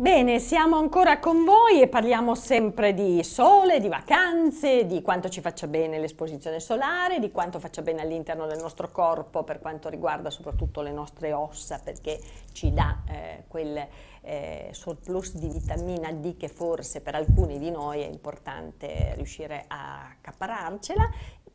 Bene, siamo ancora con voi e parliamo sempre di sole, di vacanze, di quanto ci faccia bene l'esposizione solare, di quanto faccia bene all'interno del nostro corpo per quanto riguarda soprattutto le nostre ossa perché ci dà eh, quel eh, surplus di vitamina D che forse per alcuni di noi è importante riuscire a accapararcela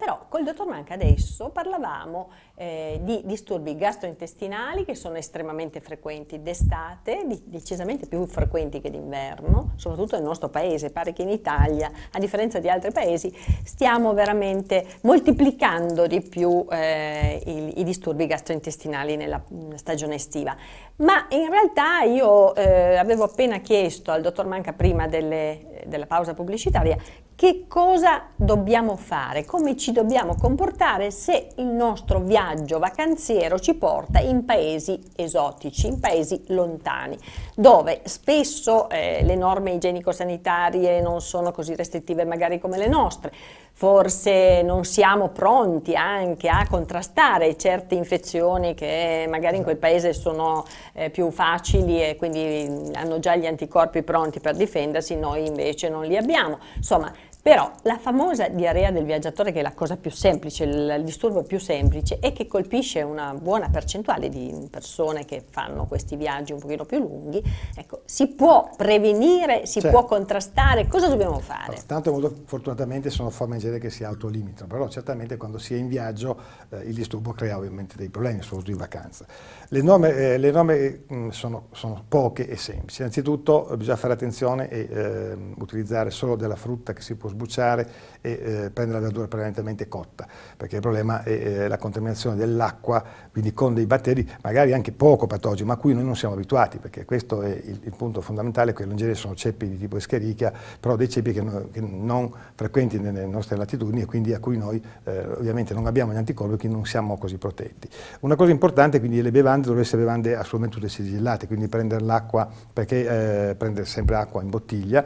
però col dottor Manca adesso parlavamo eh, di disturbi gastrointestinali che sono estremamente frequenti d'estate, di, decisamente più frequenti che d'inverno, soprattutto nel nostro paese. Pare che in Italia, a differenza di altri paesi, stiamo veramente moltiplicando di più eh, i, i, disturbi gastrointestinali nella stagione estiva. Ma in realtà io eh, avevo appena chiesto al dottor Manca prima delle, della pausa pubblicitaria che cosa dobbiamo fare, come ci dobbiamo comportare se il nostro viaggio vacanziero ci porta in paesi esotici, in paesi lontani, dove spesso eh, le norme igienico-sanitarie non sono così restrittive magari come le nostre, forse non siamo pronti anche a contrastare certe infezioni che magari in quel paese sono eh, più facili e quindi mm, hanno già gli anticorpi pronti per difendersi, noi invece non li abbiamo. Insomma, però la famosa diarrea del viaggiatore, che è la cosa più semplice, il, disturbo più semplice e che colpisce una buona percentuale di persone che fanno questi viaggi un pochino più lunghi, ecco, si può prevenire, si cioè, può contrastare, cosa dobbiamo fare? tanto molto, fortunatamente sono forme in genere che si autolimitano, però certamente quando si è in viaggio eh, il disturbo crea ovviamente dei problemi, soprattutto in vacanza. Le norme, eh, le norme mh, sono, sono, poche e semplici, innanzitutto eh, bisogna fare attenzione e eh, utilizzare solo della frutta che si può sbucciare e eh, prendere la verdura prevalentemente cotta, perché il problema è eh, la contaminazione dell'acqua, quindi con dei batteri magari anche poco patogeni, ma a cui noi non siamo abituati, perché questo è il, il punto fondamentale, quello in genere sono ceppi di tipo escherichia, però dei ceppi che, no, che, non frequenti nelle nostre latitudini e quindi a cui noi eh, ovviamente non abbiamo gli anticorpi, quindi non siamo così protetti. Una cosa importante quindi le bevande dovrebbero essere bevande assolutamente tutte sigillate, quindi prendere l'acqua, perché eh, prendere sempre acqua in bottiglia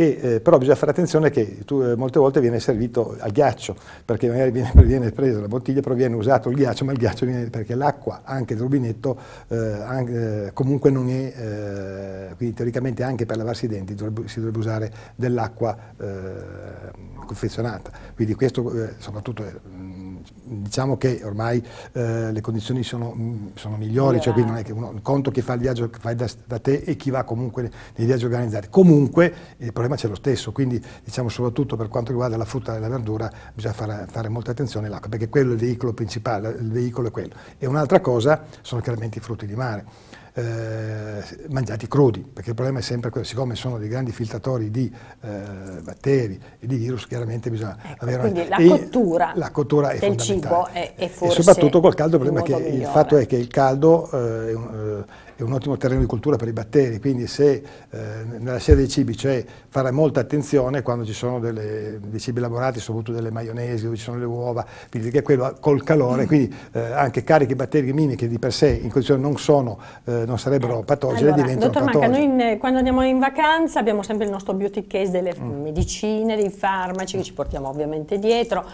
e, eh, però bisogna fare attenzione che tu, eh, molte volte viene servito al ghiaccio, perché magari viene, viene, presa la bottiglia, però viene usato il ghiaccio, ma il ghiaccio viene perché l'acqua, anche del rubinetto, eh, anche, eh, comunque non è, eh, quindi teoricamente anche per lavarsi i denti dovrebbe, si dovrebbe usare dell'acqua eh, confezionata. Quindi questo soprattutto diciamo che ormai eh, le condizioni sono, mm, sono migliori, cioè qui non è che uno, conto chi fa il viaggio che fai da, da, te e chi va comunque nei viaggi organizzati. Comunque il problema c'è lo stesso, quindi diciamo soprattutto per quanto riguarda la frutta e la verdura bisogna fare, fare molta attenzione all'acqua, perché quello è il veicolo principale, il veicolo è quello. E un'altra cosa sono chiaramente i frutti di mare eh, mangiati crudi, perché il problema è sempre quello, siccome sono dei grandi filtratori di eh, batteri e di virus, chiaramente bisogna ecco, avere una... La cottura, la cottura del cibo è, è forse E soprattutto col caldo il problema è che il fatto è che il caldo eh, eh è un ottimo terreno di cultura per i batteri, quindi se eh, nella sera dei cibi c'è cioè, fare molta attenzione quando ci sono delle, dei cibi elaborati, soprattutto delle maionesi dove ci sono le uova, quindi che quello col calore, mm. quindi eh, anche cariche batteriche minime che di per sé in condizione non sono, eh, non sarebbero patogene, allora, diventano dottor Manca, noi in, quando andiamo in vacanza abbiamo sempre il nostro beauty case delle mm. medicine, dei farmaci che ci portiamo ovviamente dietro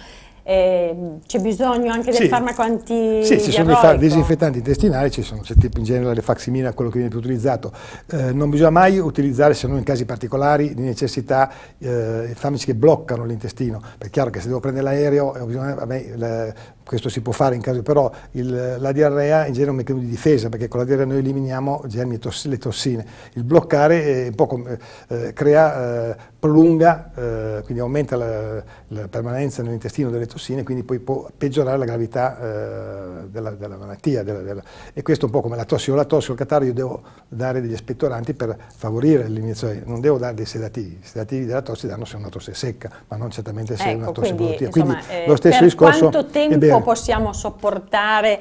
eh, c'è bisogno anche del sì. farmaco anti Sì, ci sono i disinfettanti intestinali, ci sono, c'è tipo in genere le faximina, quello che viene più utilizzato. Eh, non bisogna mai utilizzare, se non in casi particolari, di necessità, eh, i farmaci che bloccano l'intestino. Perché è chiaro che se devo prendere l'aereo, eh, questo si può fare in caso, però il, la diarrea in genere è un meccanismo di difesa, perché con la diarrea noi eliminiamo germi e toss le tossine. Il bloccare come, eh, crea, eh, prolunga, eh, quindi aumenta la, la permanenza nell'intestino delle tossine tossine, quindi poi può peggiorare la gravità eh, della, della, malattia. Della, della... E questo è un po' come la tosse o la tosse o il catarro, io devo dare degli aspettoranti per favorire l'eliminazione, non devo dare dei sedativi, i sedativi della tosse danno se è una tosse secca, ma non certamente se ecco, è una tosse quindi, produttiva. quindi eh, lo stesso per discorso... Quanto tempo possiamo sopportare?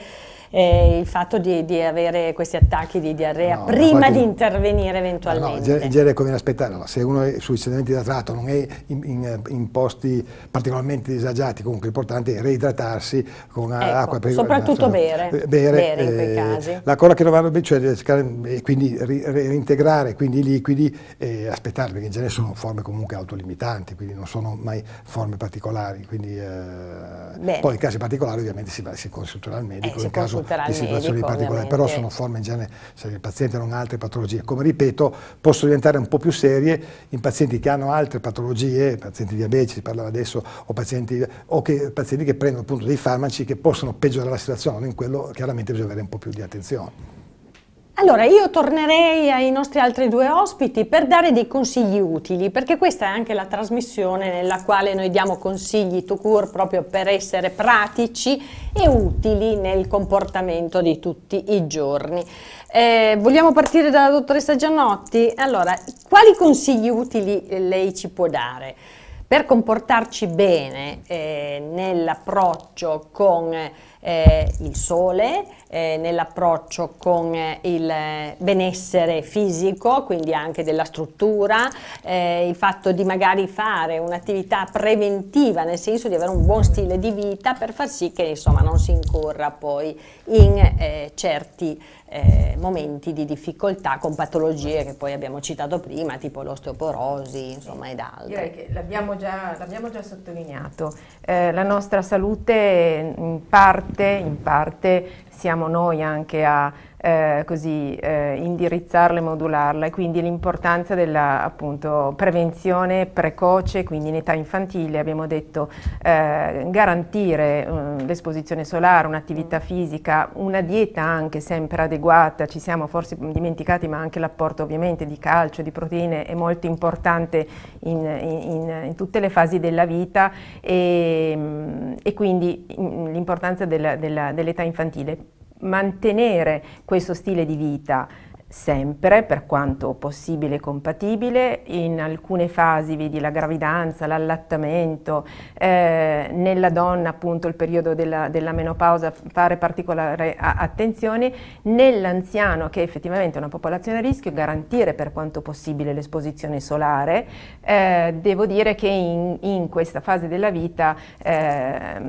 eh, il fatto di, di, avere questi attacchi di diarrea no, prima di intervenire eventualmente. No, in genere come aspettare, se uno è sui sedimenti da tratto non è in, in, eh, in, posti particolarmente disagiati, comunque l'importante è reidratarsi con ecco, acqua. Per, soprattutto bere, eh, bere, bere in quei eh, casi. La cosa che non vanno bene, cioè cercare, cioè, quindi reintegrare quindi i liquidi e aspettare, perché in genere sono forme comunque autolimitanti, quindi non sono mai forme particolari. Quindi, eh, poi in casi particolari ovviamente si, va, si consulterà il medico, eh, in caso consulterà di situazioni medico, particolari, ovviamente. però sono forme in genere, se il paziente non ha altre patologie, come ripeto, possono diventare un po' più serie in pazienti che hanno altre patologie, pazienti diabetici, si parlava adesso, o, pazienti, o che, pazienti che prendono appunto dei farmaci che possono peggiorare la situazione, in quello chiaramente bisogna avere un po' più di attenzione. Allora, io tornerei ai nostri altri due ospiti per dare dei consigli utili, perché questa è anche la trasmissione nella quale noi diamo consigli to cure proprio per essere pratici e utili nel comportamento di tutti i giorni. Eh, vogliamo partire dalla dottoressa Giannotti? Allora, quali consigli utili eh, lei ci può dare? Per comportarci bene eh, nell'approccio con eh, il sole, eh, nell'approccio con eh, il benessere fisico, quindi anche della struttura, eh, il fatto di magari fare un'attività preventiva, nel senso di avere un buon stile di vita per far sì che insomma, non si incorra poi in eh, certi momenti di difficoltà con patologie che poi abbiamo citato prima, tipo l'osteoporosi, insomma, ed altro. Direi che l'abbiamo già, già, sottolineato. Eh, la nostra salute in mm, parte parte, in parte siamo noi anche a eh, così, eh, indirizzarla e modularla e quindi l'importanza della appunto, prevenzione precoce, quindi in età infantile abbiamo detto eh, garantire mm, l'esposizione solare, un'attività mm. fisica, una dieta anche sempre adeguata, ci siamo forse dimenticati ma anche l'apporto ovviamente di calcio, di proteine è molto importante in, in, in tutte le fasi della vita e, ehm, e quindi mm, l'importanza dell'età infantile mantenere questo stile di vita sempre, per quanto possibile e compatibile, in alcune fasi, vedi la gravidanza, l'allattamento, eh, nella donna appunto il periodo della, della menopausa, fare particolare attenzione, nell'anziano che è effettivamente è una popolazione a rischio, garantire per quanto possibile l'esposizione solare. Eh, devo dire che in, in, questa fase della vita eh,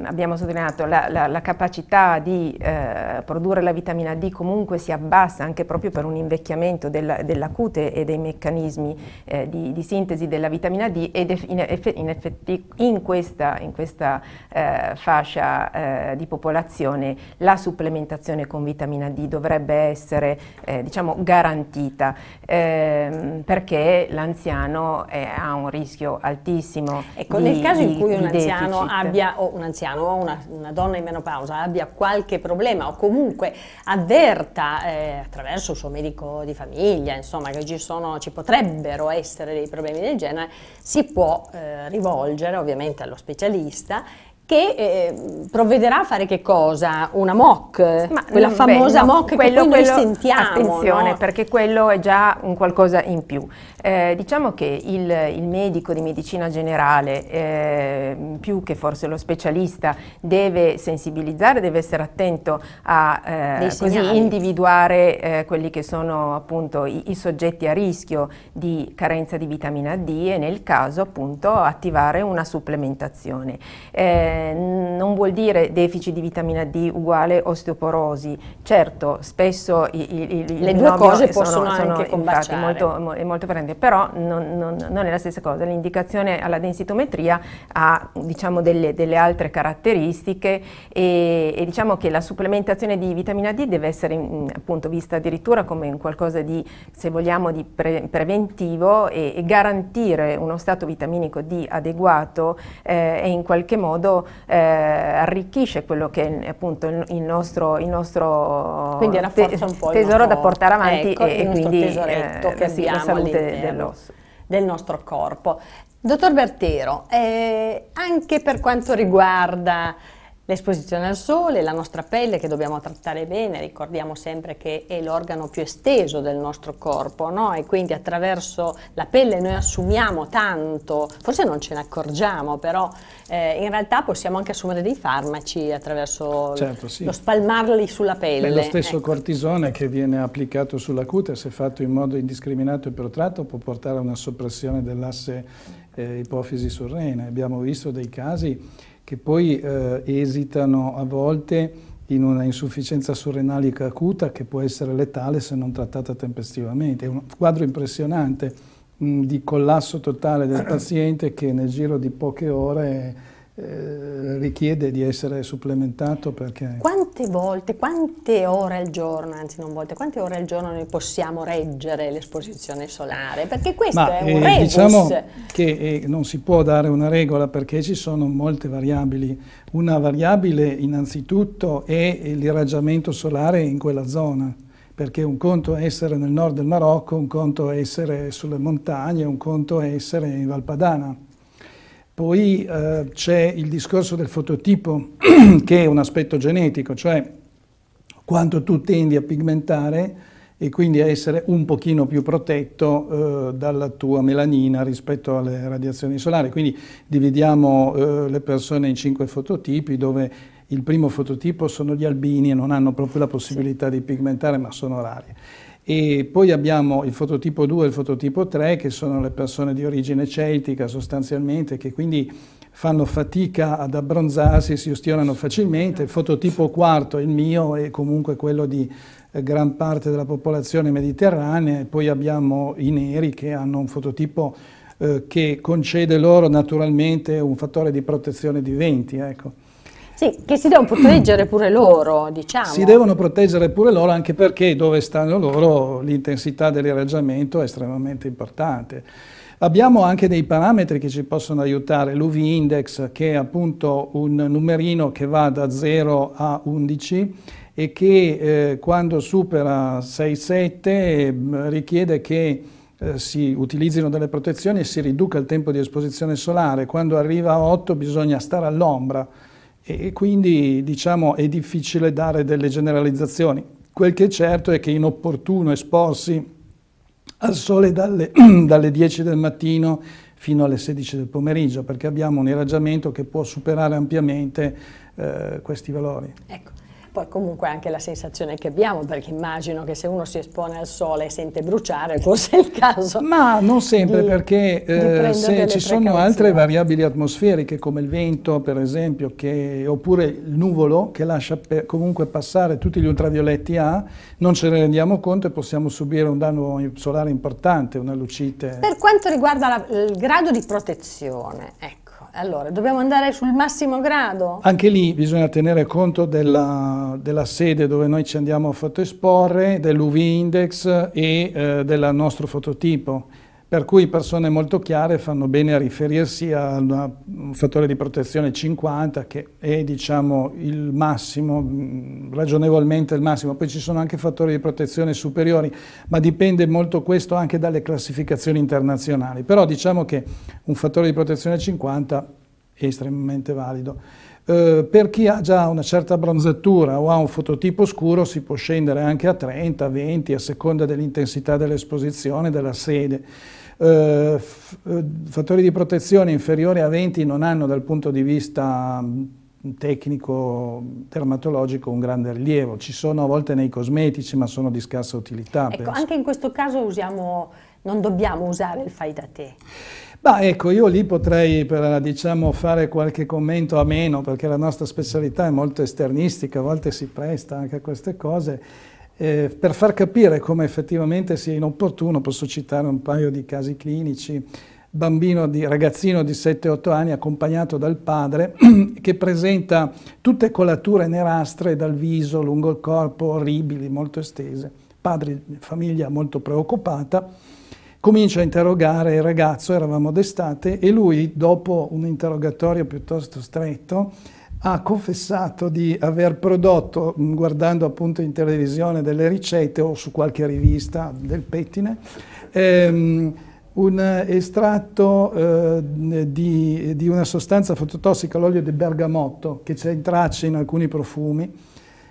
abbiamo sottolineato la, la, la capacità di eh, produrre la vitamina D comunque si abbassa anche proprio per un investimento invecchiamento della, della cute e dei meccanismi eh, di, di, sintesi della vitamina D ed in, effetti, in, effetti in questa, in questa eh, fascia eh, di popolazione la supplementazione con vitamina D dovrebbe essere eh, diciamo garantita ehm, perché l'anziano eh, ha un rischio altissimo. Ecco, di, nel caso di, in cui un anziano deficit. abbia, o un anziano o una, una, donna in menopausa abbia qualche problema o comunque avverta eh, attraverso il suo medico medico di famiglia, insomma che ci, sono, ci potrebbero essere dei problemi del genere, si può eh, rivolgere ovviamente allo specialista che eh, provvederà a fare che cosa? Una MOC, Ma, quella famosa no, MOC quello, che quello, noi sentiamo. Attenzione, no? perché quello è già un qualcosa in più. Eh, diciamo che il, il, medico di medicina generale, eh, più che forse lo specialista, deve sensibilizzare, deve essere attento a eh, così, individuare eh, quelli che sono appunto i, i soggetti a rischio di carenza di vitamina D e nel caso appunto attivare una supplementazione. Eh, eh, non vuol dire deficit di vitamina D uguale osteoporosi. Certo, spesso i, i, i, le due cose possono sono anche combaciare. Molto, è molto presente, però non, non, non, è la stessa cosa. L'indicazione alla densitometria ha diciamo, delle, delle, altre caratteristiche e, e, diciamo che la supplementazione di vitamina D deve essere in, mm, appunto vista addirittura come qualcosa di, se vogliamo, di pre, preventivo e, e, garantire uno stato vitaminico D adeguato eh, e in qualche modo eh, arricchisce quello che è appunto il, nostro, il nostro te tesoro da portare avanti ecco, e, e quindi tesoretto eh, che sì, la salute dell'osso. Del nostro corpo. Dottor Bertero, eh, anche per quanto riguarda L'esposizione al sole, la nostra pelle che dobbiamo trattare bene, ricordiamo sempre che è l'organo più esteso del nostro corpo, no? E quindi attraverso la pelle noi assumiamo tanto, forse non ce ne accorgiamo, però eh, in realtà possiamo anche assumere dei farmaci attraverso certo, sì. lo spalmarli sulla pelle. È lo stesso ecco. cortisone che viene applicato sulla cute, se fatto in modo indiscriminato e protratto, può portare a una soppressione dell'asse eh, ipofisi surrena. Abbiamo visto dei casi che poi eh, esitano a volte in una insufficienza surrenalica acuta che può essere letale se non trattata tempestivamente. È un quadro impressionante mh, mm, di collasso totale del paziente che nel giro di poche ore eh, richiede di essere supplementato perché... Quante volte, quante ore al giorno, anzi non volte, quante ore al giorno noi possiamo reggere l'esposizione solare? Perché questo Ma, è un eh, rebus. Diciamo, che eh, non si può dare una regola perché ci sono molte variabili. Una variabile innanzitutto è l'irraggiamento solare in quella zona, perché un conto è essere nel nord del Marocco, un conto è essere sulle montagne, un conto è essere in Valpadana. Poi eh, c'è il discorso del fototipo, che è un aspetto genetico, cioè quanto tu tendi a pigmentare, e quindi a essere un pochino più protetto eh, dalla tua melanina rispetto alle radiazioni solari. Quindi dividiamo eh, le persone in cinque fototipi dove il primo fototipo sono gli albini e non hanno proprio la possibilità di pigmentare ma sono rari. E poi abbiamo il fototipo 2 e il fototipo 3 che sono le persone di origine celtica sostanzialmente che quindi fanno fatica ad abbronzarsi, si ustionano facilmente. Il fototipo quarto, il mio, è comunque quello di eh, gran parte della popolazione mediterranea e poi abbiamo i neri che hanno un fototipo eh, che concede loro naturalmente un fattore di protezione di 20. Ecco. Sì, che si devono proteggere pure loro, diciamo. Si devono proteggere pure loro anche perché dove stanno loro l'intensità dell'irraggiamento è estremamente importante. Abbiamo anche dei parametri che ci possono aiutare, l'UV index che è appunto un numerino che va da 0 a 11 e che eh, quando supera 6-7 mm, richiede che eh, si utilizzino delle protezioni e si riduca il tempo di esposizione solare, quando arriva a 8 bisogna stare all'ombra e, quindi diciamo è difficile dare delle generalizzazioni. Quel che è certo è che è inopportuno esporsi al sole dalle, dalle 10 del mattino fino alle 16 del pomeriggio perché abbiamo un irraggiamento che può superare ampiamente eh, questi valori. Ecco. Poi comunque anche la sensazione che abbiamo, perché immagino che se uno si espone al sole e sente bruciare, forse è il caso. Ma non sempre, di, perché eh, se ci sono altre variabili atmosferiche come il vento, per esempio, che, oppure il nuvolo che lascia comunque passare tutti gli ultravioletti A, non ce ne rendiamo conto e possiamo subire un danno solare importante, una lucite. Per quanto riguarda la, il grado di protezione, ecco allora, dobbiamo andare sul massimo grado? Anche lì bisogna tenere conto della, della sede dove noi ci andiamo a fotoesporre, dell'UV index e eh, del nostro fototipo per cui persone molto chiare fanno bene a riferirsi a un fattore di protezione 50 che è diciamo, il massimo, mm, ragionevolmente il massimo, poi ci sono anche fattori di protezione superiori, ma dipende molto questo anche dalle classificazioni internazionali, però diciamo che un fattore di protezione 50 è estremamente valido. Eh, per chi ha già una certa bronzatura o ha un fototipo scuro si può scendere anche a 30, 20 a seconda dell'intensità dell'esposizione, della sede. Eh, eh, fattori di protezione inferiori a 20 non hanno dal punto di vista mm, tecnico dermatologico un grande rilievo, ci sono a volte nei cosmetici ma sono di scarsa utilità. Ecco, anche in questo caso usiamo, non dobbiamo usare il fai da te. Bah, ecco, io lì potrei per, diciamo, fare qualche commento a meno perché la nostra specialità è molto esternistica, a volte si presta anche a queste cose. Eh, per far capire come effettivamente sia inopportuno posso citare un paio di casi clinici. Bambino di, ragazzino di 7-8 anni accompagnato dal padre che presenta tutte colature nerastre dal viso lungo il corpo, orribili, molto estese. Padre, famiglia molto preoccupata, comincia a interrogare il ragazzo, eravamo d'estate, e lui dopo un interrogatorio piuttosto stretto ha confessato di aver prodotto, mm, guardando appunto in televisione delle ricette o su qualche rivista del pettine, ehm, un estratto eh, di, di, una sostanza fototossica, l'olio di bergamotto, che c'è in tracce in alcuni profumi,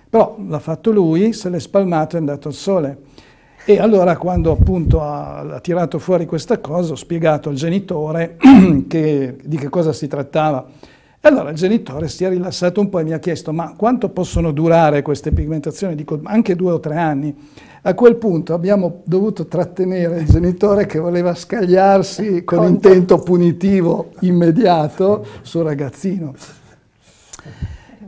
però l'ha fatto lui, se l'è spalmato e è andato al sole. E allora quando appunto ha, ha tirato fuori questa cosa ho spiegato al genitore che, di che cosa si trattava e allora il genitore si è rilassato un po' e mi ha chiesto ma quanto possono durare queste pigmentazioni? Dico anche due o tre anni. A quel punto abbiamo dovuto trattenere il genitore che voleva scagliarsi con intento punitivo immediato sul ragazzino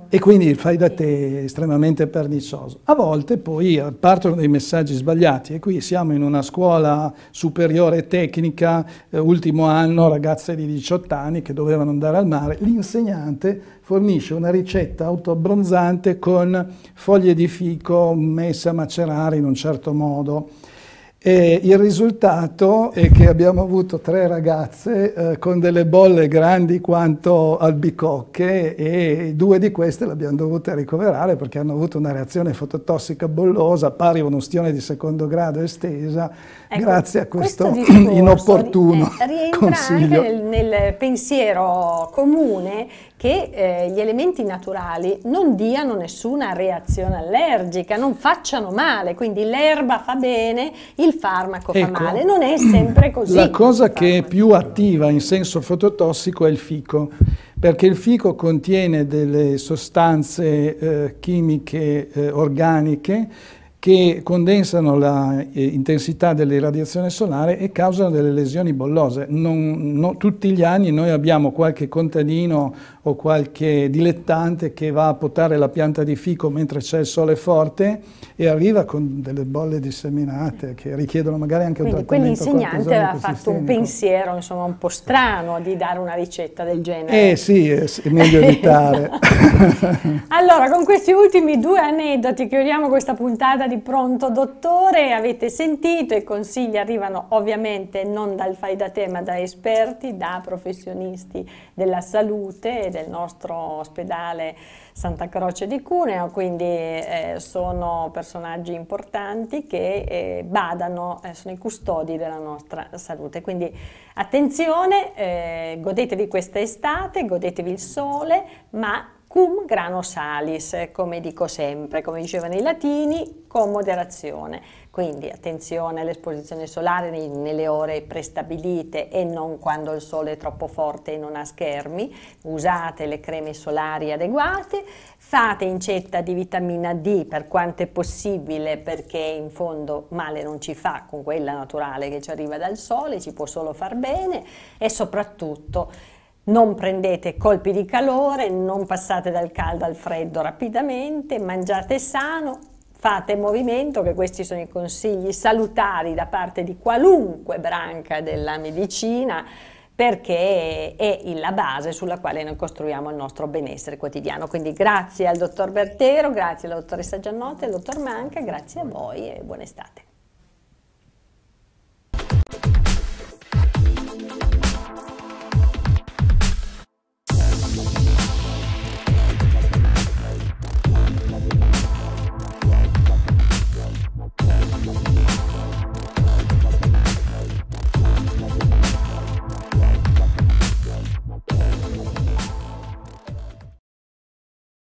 e quindi il fai da te è estremamente pernicioso. A volte poi eh, partono dei messaggi sbagliati e qui siamo in una scuola superiore tecnica, eh, ultimo anno, ragazze di 18 anni che dovevano andare al mare, l'insegnante fornisce una ricetta autoabbronzante con foglie di fico messe a macerare in un certo modo. E il risultato è che abbiamo avuto tre ragazze eh, con delle bolle grandi quanto albicocche e due di queste le abbiamo dovute ricoverare perché hanno avuto una reazione fototossica bollosa pari a un'ustione di secondo grado estesa ecco, grazie a questo, questo discorso, inopportuno eh, rientra consiglio. anche nel, nel pensiero comune che eh, gli elementi naturali non diano nessuna reazione allergica, non facciano male, quindi l'erba fa bene, il farmaco ecco, fa male, non è sempre così. La cosa che è più attiva in senso fototossico è il fico, perché il fico contiene delle sostanze eh, chimiche eh, organiche che condensano l'intensità eh, dell'irradiazione solare e causano delle lesioni bollose. Non, non, tutti gli anni noi abbiamo qualche contadino o qualche dilettante che va a potare la pianta di fico mentre c'è il sole forte e arriva con delle bolle disseminate che richiedono magari anche Quindi, un trattamento Quell'insegnante aveva fatto un pensiero insomma, un po' strano di dare una ricetta del genere. Eh sì, eh, è meglio evitare. allora, con questi ultimi due aneddoti chiudiamo questa puntata di di pronto dottore, avete sentito i consigli arrivano ovviamente non dal fai da te ma da esperti, da professionisti della salute e del nostro ospedale Santa Croce di Cuneo, quindi eh, sono personaggi importanti che eh, badano, eh, sono i custodi della nostra salute. Quindi attenzione, eh, godetevi questa estate, godetevi il sole, ma cum grano salis, come dico sempre, come dicevano i latini, con moderazione. Quindi attenzione all'esposizione solare nelle ore prestabilite e non quando il sole è troppo forte e non ha schermi. Usate le creme solari adeguate, fate incetta di vitamina D per quanto è possibile perché in fondo male non ci fa con quella naturale che ci arriva dal sole, ci può solo far bene e soprattutto non prendete colpi di calore, non passate dal caldo al freddo rapidamente, mangiate sano, fate movimento, che questi sono i consigli salutari da parte di qualunque branca della medicina perché è la base sulla quale noi costruiamo il nostro benessere quotidiano. Quindi grazie al dottor Bertero, grazie alla dottoressa Giannotte, al dottor Manca, grazie a voi e buona estate. Yeah.